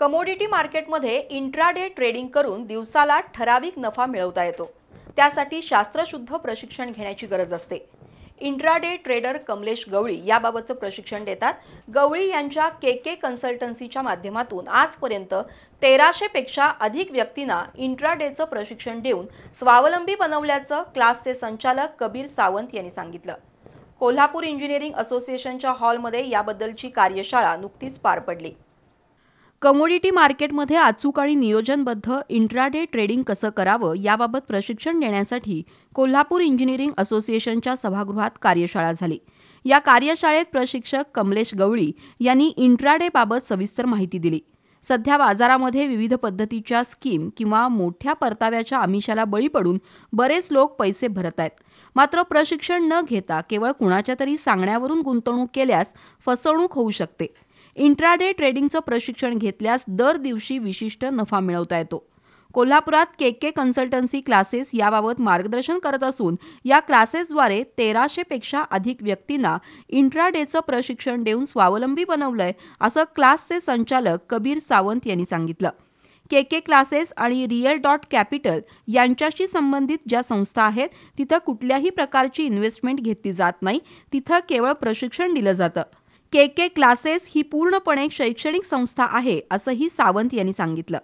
commodity मार्केटमध्ये intraday trading करून दिवसाला ठराविक नफा मिळवता येतो त्यासाठी शास्त्रशुद्ध प्रशिक्षण घेण्याची गरज असते इंट्राडे ट्रेडर कमलेश गवळी याबाबतचं प्रशिक्षण देतात गवळी यांच्या के के कन्सल्टन्सीच्या माध्यमातून आजपर्यंत तेराशेपेक्षा अधिक व्यक्तींना इंट्राडेचं प्रशिक्षण देऊन स्वावलंबी बनवल्याचं क्लासचे संचालक कबीर सावंत यांनी सांगितलं कोल्हापूर इंजिनिअरिंग असोसिएशनच्या हॉलमध्ये याबद्दलची कार्यशाळा नुकतीच पार पडली कमोडिटी मार्केटमध्ये अचूक आणि नियोजनबद्ध इंट्राडे ट्रेडिंग कसं करावं याबाबत प्रशिक्षण देण्यासाठी कोल्हापूर इंजिनिअरिंग असोसिएशनच्या सभागृहात कार्यशाळा झाली या कार्यशाळेत प्रशिक्षक कमलेश गवळी यांनी इंट्राडेबाबत सविस्तर माहिती दिली सध्या बाजारामध्ये विविध पद्धतीच्या स्कीम किंवा मोठ्या परताव्याच्या आमिषाला बळी पडून बरेच लोक पैसे भरत आहेत मात्र प्रशिक्षण न घेता केवळ कुणाच्या तरी सांगण्यावरून गुंतवणूक केल्यास फसवणूक होऊ शकते इंट्राडे ट्रेडिंगचं प्रशिक्षण घेतल्यास दर दिवशी विशिष्ट नफा मिळवता येतो कोल्हापुरात के के कन्सल्टन्सी क्लासेस याबाबत मार्गदर्शन करत असून या क्लासेसद्वारे तेराशेपेक्षा अधिक व्यक्तींना इंट्राडेचं प्रशिक्षण देऊन स्वावलंबी बनवलंय असं क्लासचे संचालक कबीर सावंत यांनी सांगितलं के के क्लासेस आणि रिअल डॉट कॅपिटल यांच्याशी संबंधित ज्या संस्था आहेत तिथं कुठल्याही प्रकारची इन्व्हेस्टमेंट घेतली जात नाही तिथं केवळ प्रशिक्षण दिलं जातं के के क्लासेस ही पूर्णपणे शैक्षणिक संस्था आहे असंही सावंत यांनी सांगितलं